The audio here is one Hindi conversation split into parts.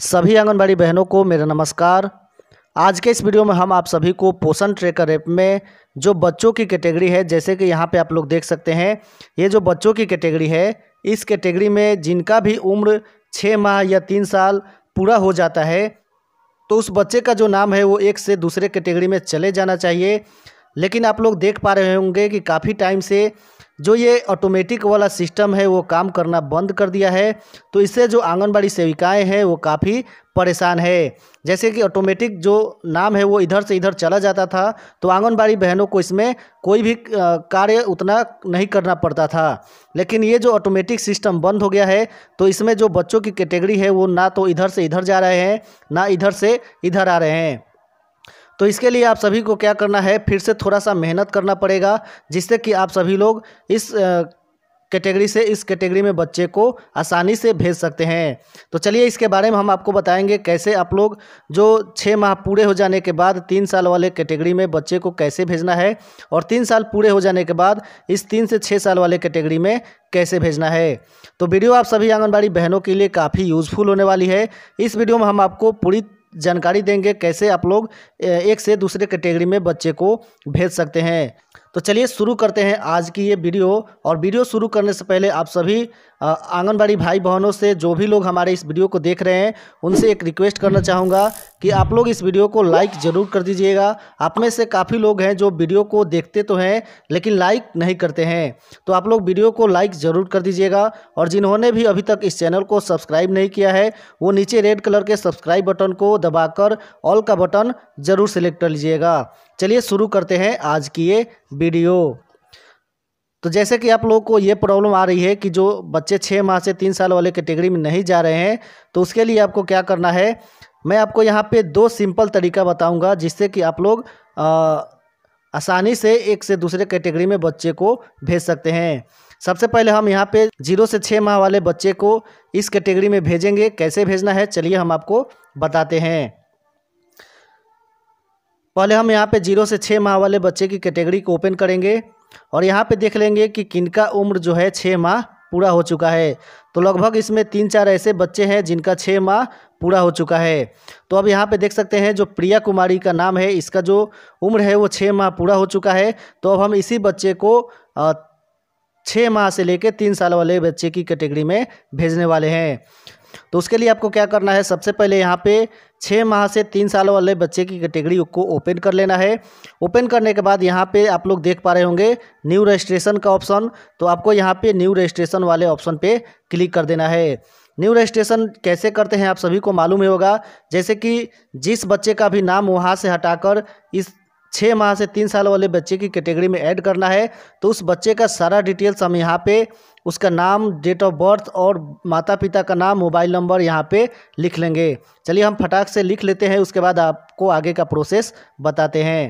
सभी आंगनबाड़ी बहनों को मेरा नमस्कार आज के इस वीडियो में हम आप सभी को पोषण ट्रेकर ऐप में जो बच्चों की कैटेगरी है जैसे कि यहाँ पे आप लोग देख सकते हैं ये जो बच्चों की कैटेगरी है इस कैटेगरी में जिनका भी उम्र छः माह या तीन साल पूरा हो जाता है तो उस बच्चे का जो नाम है वो एक से दूसरे कैटेगरी में चले जाना चाहिए लेकिन आप लोग देख पा रहे होंगे कि काफ़ी टाइम से जो ये ऑटोमेटिक वाला सिस्टम है वो काम करना बंद कर दिया है तो इससे जो आंगनबाड़ी सेविकाएं हैं वो काफ़ी परेशान है जैसे कि ऑटोमेटिक जो नाम है वो इधर से इधर चला जाता था तो आंगनबाड़ी बहनों को इसमें कोई भी कार्य उतना नहीं करना पड़ता था लेकिन ये जो ऑटोमेटिक सिस्टम बंद हो गया है तो इसमें जो बच्चों की कैटेगरी है वो ना तो इधर से इधर जा रहे हैं ना इधर से इधर आ रहे हैं तो इसके लिए आप सभी को क्या करना है फिर से थोड़ा सा मेहनत करना पड़ेगा जिससे कि आप सभी लोग इस कैटेगरी से इस कैटेगरी में बच्चे को आसानी से भेज सकते हैं तो चलिए इसके बारे में हम आपको बताएंगे कैसे आप लोग जो छः माह पूरे हो जाने के बाद तीन साल वाले कैटेगरी में बच्चे को कैसे भेजना है और तीन साल पूरे हो जाने के बाद इस तीन से छः साल वाले कैटेगरी में कैसे भेजना है तो वीडियो आप सभी आंगनबाड़ी बहनों के लिए काफ़ी यूज़फुल होने वाली है इस वीडियो में हम आपको पूरी जानकारी देंगे कैसे आप लोग एक से दूसरे कैटेगरी में बच्चे को भेज सकते हैं तो चलिए शुरू करते हैं आज की ये वीडियो और वीडियो शुरू करने से पहले आप सभी आंगनबाड़ी भाई बहनों से जो भी लोग हमारे इस वीडियो को देख रहे हैं उनसे एक रिक्वेस्ट करना चाहूँगा कि आप लोग इस वीडियो को लाइक ज़रूर कर दीजिएगा आप में से काफ़ी लोग हैं जो वीडियो को देखते तो हैं लेकिन लाइक नहीं करते हैं तो आप लोग वीडियो को लाइक ज़रूर कर दीजिएगा और जिन्होंने भी अभी तक इस चैनल को सब्सक्राइब नहीं किया है वो नीचे रेड कलर के सब्सक्राइब बटन को दबाकर ऑल का बटन ज़रूर सेलेक्ट कर लीजिएगा चलिए शुरू करते हैं आज की ये वीडियो तो जैसे कि आप लोगों को ये प्रॉब्लम आ रही है कि जो बच्चे छः माह से तीन साल वाले कैटेगरी में नहीं जा रहे हैं तो उसके लिए आपको क्या करना है मैं आपको यहाँ पे दो सिंपल तरीका बताऊँगा जिससे कि आप लोग आसानी से एक से दूसरे कैटेगरी में बच्चे को भेज सकते हैं सबसे पहले हम यहाँ पे जीरो से छः माह वाले बच्चे को इस कैटेगरी में भेजेंगे कैसे भेजना है चलिए हम आपको बताते हैं पहले हम यहाँ पे जीरो से छः माह वाले बच्चे की कैटेगरी को ओपन करेंगे और यहाँ पे देख लेंगे कि किनका उम्र जो है छः माह पूरा हो चुका है तो लगभग इसमें तीन चार ऐसे बच्चे हैं जिनका छः माह पूरा हो चुका है तो अब यहाँ पे देख सकते हैं जो प्रिया कुमारी का नाम है इसका जो उम्र है वो छः माह पूरा हो चुका है तो अब हम इसी बच्चे को छः माह से लेकर तीन साल वाले बच्चे की कैटेगरी में भेजने वाले हैं तो उसके लिए आपको क्या करना है सबसे पहले यहाँ पे छः माह से तीन साल वाले बच्चे की कैटेगरी को ओपन कर लेना है ओपन करने के बाद यहाँ पे आप लोग देख पा रहे होंगे न्यू रजिस्ट्रेशन का ऑप्शन तो आपको यहाँ पे न्यू रजिस्ट्रेशन वाले ऑप्शन पे क्लिक कर देना है न्यू रजिस्ट्रेशन कैसे करते हैं आप सभी को मालूम ही होगा जैसे कि जिस बच्चे का भी नाम वहाँ से हटाकर इस छः माह से तीन साल वाले बच्चे की कैटेगरी में ऐड करना है तो उस बच्चे का सारा डिटेल्स हम यहाँ पे उसका नाम डेट ऑफ बर्थ और माता पिता का नाम मोबाइल नंबर यहाँ पे लिख लेंगे चलिए हम फटाक से लिख लेते हैं उसके बाद आपको आगे का प्रोसेस बताते हैं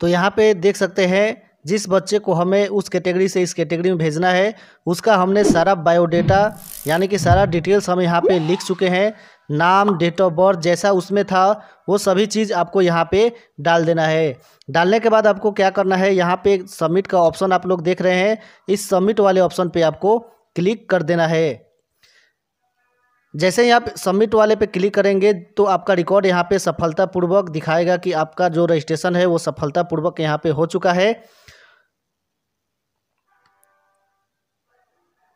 तो यहाँ पे देख सकते हैं जिस बच्चे को हमें उस कैटेगरी से इस कैटेगरी में भेजना है उसका हमने सारा बायोडेटा यानी कि सारा डिटेल्स हम यहाँ पे लिख चुके हैं नाम डेट ऑफ बर्थ जैसा उसमें था वो सभी चीज़ आपको यहाँ पे डाल देना है डालने के बाद आपको क्या करना है यहाँ पे सबमिट का ऑप्शन आप लोग देख रहे हैं इस सबमिट वाले ऑप्शन पे आपको क्लिक कर देना है जैसे ही आप सबमिट वाले पे क्लिक करेंगे तो आपका रिकॉर्ड यहाँ पे सफलतापूर्वक दिखाएगा कि आपका जो रजिस्ट्रेशन है वो सफलतापूर्वक यहाँ पर हो चुका है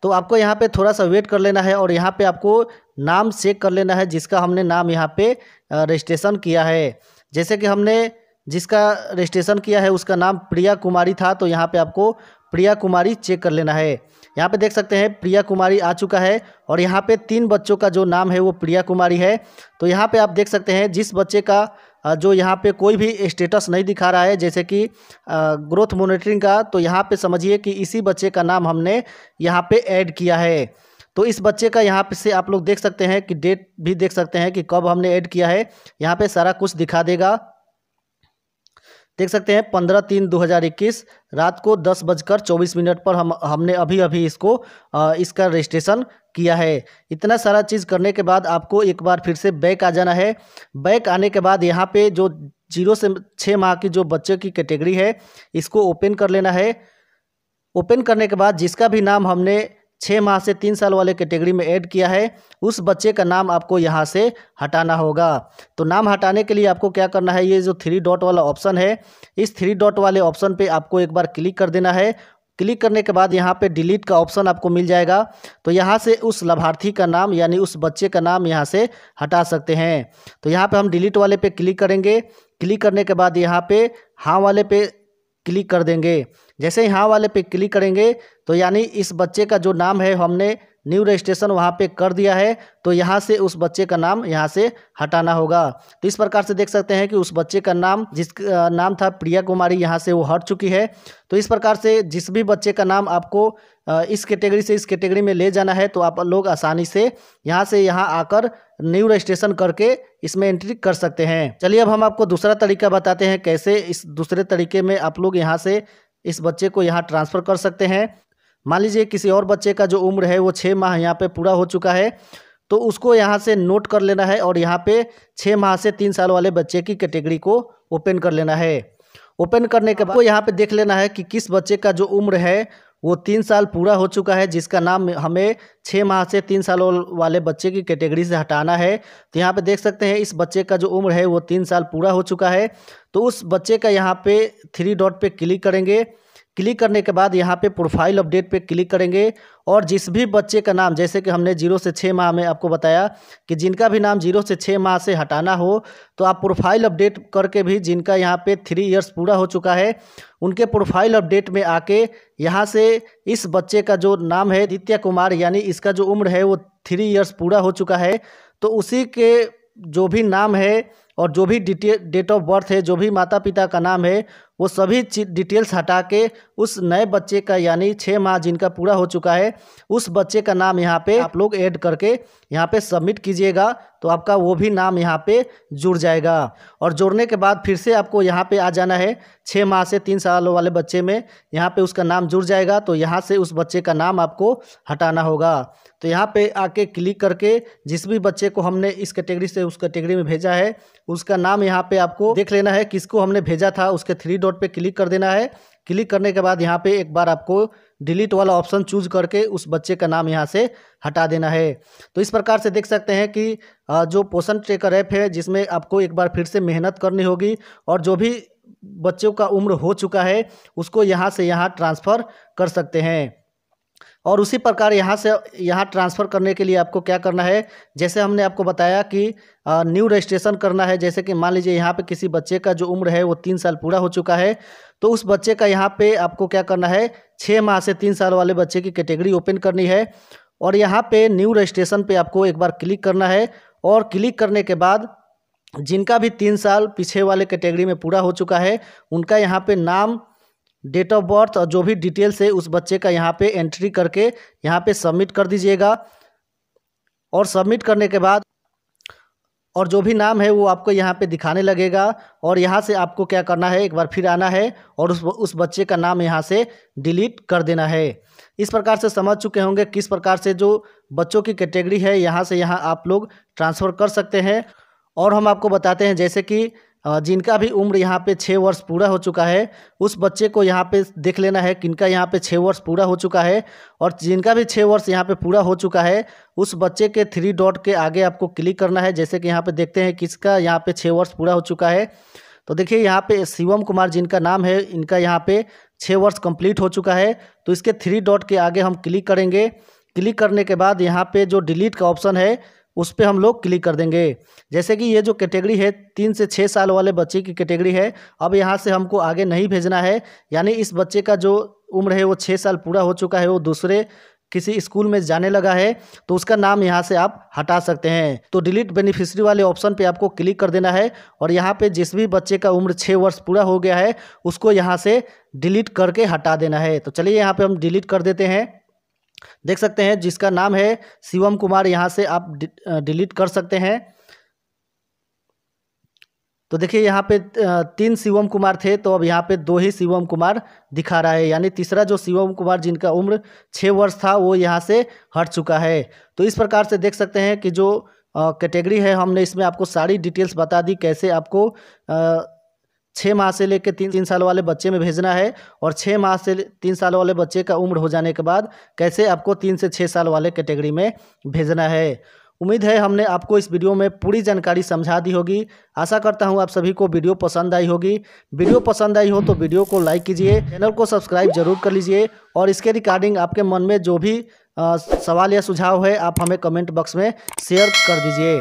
तो आपको यहाँ पे थोड़ा सा वेट कर लेना है और यहाँ पे आपको नाम चेक कर लेना है जिसका हमने नाम यहाँ पे रजिस्ट्रेशन किया है जैसे कि हमने जिसका रजिस्ट्रेशन किया है उसका नाम प्रिया कुमारी था तो यहाँ पे आपको प्रिया कुमारी चेक कर लेना है यहाँ पे देख सकते हैं प्रिया कुमारी आ चुका है और यहाँ पर तीन बच्चों का जो नाम है वो प्रिया कुमारी है तो यहाँ पर आप देख सकते हैं जिस बच्चे का जो यहाँ पे कोई भी स्टेटस नहीं दिखा रहा है जैसे कि ग्रोथ मोनिटरिंग का तो यहाँ पे समझिए कि इसी बच्चे का नाम हमने यहाँ पे ऐड किया है तो इस बच्चे का यहाँ पे से आप लोग देख सकते हैं कि डेट भी देख सकते हैं कि कब हमने ऐड किया है यहाँ पे सारा कुछ दिखा देगा देख सकते हैं पंद्रह तीन दो हज़ार इक्कीस रात को दस बजकर चौबीस मिनट पर हम हमने अभी अभी इसको इसका रजिस्ट्रेशन किया है इतना सारा चीज़ करने के बाद आपको एक बार फिर से बैक आ जाना है बैक आने के बाद यहाँ पे जो जीरो से छः माह की जो बच्चे की कैटेगरी है इसको ओपन कर लेना है ओपन करने के बाद जिसका भी नाम हमने छः माह से तीन साल वाले कैटेगरी में ऐड किया है उस बच्चे का नाम आपको यहाँ से हटाना होगा तो नाम हटाने के लिए आपको क्या करना है ये जो थ्री डॉट वाला ऑप्शन है इस थ्री डॉट वाले ऑप्शन पे आपको एक बार क्लिक कर देना है क्लिक करने के बाद यहाँ पे डिलीट का ऑप्शन आपको मिल जाएगा तो यहाँ से उस लाभार्थी का नाम यानी उस बच्चे का नाम यहाँ से हटा सकते हैं तो यहाँ पे हम डिलीट वाले पे क्लिक करेंगे क्लिक करने के बाद यहाँ पे हाँ वाले पे क्लिक कर देंगे जैसे ही हाँ वाले पे क्लिक करेंगे तो यानी इस बच्चे का जो नाम है हमने न्यू रजिस्ट्रेशन वहाँ पे कर दिया है तो यहाँ से उस बच्चे का नाम यहाँ से हटाना होगा तो इस प्रकार से देख सकते हैं कि उस बच्चे का नाम जिस नाम था प्रिया कुमारी यहाँ से वो हट चुकी है तो इस प्रकार से जिस भी बच्चे का नाम आपको इस कैटेगरी से इस कैटेगरी में ले जाना है तो आप लोग आसानी से यहाँ से यहाँ आकर न्यू रजिस्ट्रेशन करके इसमें एंट्री कर सकते हैं चलिए अब हम आपको दूसरा तरीका बताते हैं कैसे इस दूसरे तरीके में आप लोग यहाँ से इस बच्चे को यहाँ ट्रांसफ़र कर सकते हैं मान लीजिए किसी और बच्चे का जो उम्र है वो छः माह यहाँ पे पूरा हो चुका है तो उसको यहाँ से नोट कर लेना है और यहाँ पे छः माह से तीन साल वाले बच्चे की कैटेगरी को ओपन कर लेना है ओपन करने के बाद वो यहाँ पे देख लेना है कि किस बच्चे का जो उम्र है वो तीन साल पूरा हो चुका है जिसका नाम हमें छः माह से तीन साल वाले बच्चे की कैटेगरी से हटाना है तो यहाँ पे देख सकते हैं इस बच्चे का जो उम्र है वो तीन साल पूरा हो चुका है तो उस बच्चे का यहाँ पे थ्री डॉट पे क्लिक करेंगे क्लिक करने के बाद यहाँ पे प्रोफाइल अपडेट पे क्लिक करेंगे और जिस भी बच्चे का नाम जैसे कि हमने जीरो से छः माह में आपको बताया कि जिनका भी नाम जीरो से छः माह से हटाना हो तो आप प्रोफाइल अपडेट करके भी जिनका यहाँ पे थ्री इयर्स पूरा हो चुका है उनके प्रोफाइल अपडेट में आके यहाँ से इस बच्चे का जो नाम है आदित्य कुमार यानी इसका जो उम्र है वो थ्री ईयर्स पूरा हो चुका है तो उसी के जो भी नाम है और जो भी डेट ऑफ बर्थ है जो भी माता पिता का नाम है वो सभी डिटेल्स हटा के उस नए बच्चे का यानी छः माह जिनका पूरा हो चुका है उस बच्चे का नाम यहाँ पे आप लोग ऐड करके यहाँ पे सबमिट कीजिएगा तो आपका वो भी नाम यहाँ पे जुड़ जाएगा और जोड़ने के बाद फिर से आपको यहाँ पे आ जाना है छः माह से तीन साल वाले बच्चे में यहाँ पे उसका नाम जुड़ जाएगा तो यहाँ से उस बच्चे का नाम आपको हटाना होगा तो यहाँ पे आके क्लिक करके जिस भी बच्चे को हमने इस कैटेगरी से उस कैटेगरी में भेजा है उसका नाम यहाँ पे आपको देख लेना है किसको हमने भेजा था उसके थ्री डॉट पे क्लिक कर देना है क्लिक करने के बाद यहाँ पे एक बार आपको डिलीट वाला ऑप्शन चूज करके उस बच्चे का नाम यहाँ से हटा देना है तो इस प्रकार से देख सकते हैं कि जो पोषण ट्रेकर ऐप है जिसमें आपको एक बार फिर से मेहनत करनी होगी और जो भी बच्चों का उम्र हो चुका है उसको यहाँ से यहाँ ट्रांसफ़र कर सकते हैं और उसी प्रकार यहाँ से यहाँ ट्रांसफ़र करने के लिए आपको क्या करना है जैसे हमने आपको बताया कि न्यू रजिस्ट्रेशन करना है जैसे कि मान लीजिए यहाँ पे किसी बच्चे का जो उम्र है वो तीन साल पूरा हो चुका है तो उस बच्चे का यहाँ पे आपको क्या करना है छः माह से तीन साल वाले बच्चे की कैटेगरी ओपन करनी है और यहाँ पर न्यू रजिस्ट्रेशन पर आपको एक बार क्लिक करना है और क्लिक करने के बाद जिनका भी तीन साल पीछे वाले कैटेगरी में पूरा हो चुका है उनका यहाँ पे नाम डेट ऑफ बर्थ और जो भी डिटेल्स है उस बच्चे का यहाँ पे एंट्री करके यहाँ पे सबमिट कर दीजिएगा और सबमिट करने के बाद और जो भी नाम है वो आपको यहाँ पे दिखाने लगेगा और यहाँ से आपको क्या करना है एक बार फिर आना है और उस उस बच्चे का नाम यहाँ से डिलीट कर देना है इस प्रकार से समझ चुके होंगे किस प्रकार से जो बच्चों की कैटेगरी है यहाँ से यहाँ आप लोग ट्रांसफ़र कर सकते हैं और हम आपको बताते हैं जैसे कि जिनका भी उम्र यहाँ पे छः वर्ष पूरा हो चुका है उस बच्चे को यहाँ पे देख लेना है किनका यहाँ पे छः वर्ष पूरा हो चुका है और जिनका भी छः वर्ष यहाँ पे पूरा हो चुका है उस बच्चे के थ्री डॉट के आगे आपको क्लिक करना है जैसे कि यहाँ पे देखते हैं किसका यहाँ पे छः वर्ष पूरा हो चुका है तो देखिए यहाँ पे शिवम कुमार जिनका नाम है इनका यहाँ पे छः वर्ष कम्प्लीट हो चुका है तो इसके थ्री डॉट के आगे हम क्लिक करेंगे क्लिक करने के बाद यहाँ पे जो डिलीट का ऑप्शन है उस पर हम लोग क्लिक कर देंगे जैसे कि ये जो कैटेगरी है तीन से छः साल वाले बच्चे की कैटेगरी है अब यहाँ से हमको आगे नहीं भेजना है यानी इस बच्चे का जो उम्र है वो छः साल पूरा हो चुका है वो दूसरे किसी स्कूल में जाने लगा है तो उसका नाम यहाँ से आप हटा सकते हैं तो डिलीट बेनिफिशरी वाले ऑप्शन पे आपको क्लिक कर देना है और यहाँ पे जिस भी बच्चे का उम्र छः वर्ष पूरा हो गया है उसको यहाँ से डिलीट करके हटा देना है तो चलिए यहाँ पे हम डिलीट कर देते हैं देख सकते हैं जिसका नाम है शिवम कुमार यहाँ से आप डिलीट कर सकते हैं तो देखिए यहाँ पे तीन शिवम कुमार थे तो अब यहाँ पे दो ही शिवम कुमार दिखा रहा है यानी तीसरा जो शिवम कुमार जिनका उम्र छः वर्ष था वो यहाँ से हट चुका है तो इस प्रकार से देख सकते हैं कि जो कैटेगरी है हमने इसमें आपको सारी डिटेल्स बता दी कैसे आपको आ, छः माह से लेकर तीन तीन साल वाले बच्चे में भेजना है और छः माह से तीन साल वाले बच्चे का उम्र हो जाने के बाद कैसे आपको तीन से छः साल वाले कैटेगरी में भेजना है उम्मीद है हमने आपको इस वीडियो में पूरी जानकारी समझा दी होगी आशा करता हूं आप सभी को वीडियो पसंद आई होगी वीडियो पसंद आई हो तो वीडियो को लाइक कीजिए चैनल को सब्सक्राइब जरूर कर लीजिए और इसके रिकॉर्डिंग आपके मन में जो भी आ, सवाल या सुझाव है आप हमें कमेंट बॉक्स में शेयर कर दीजिए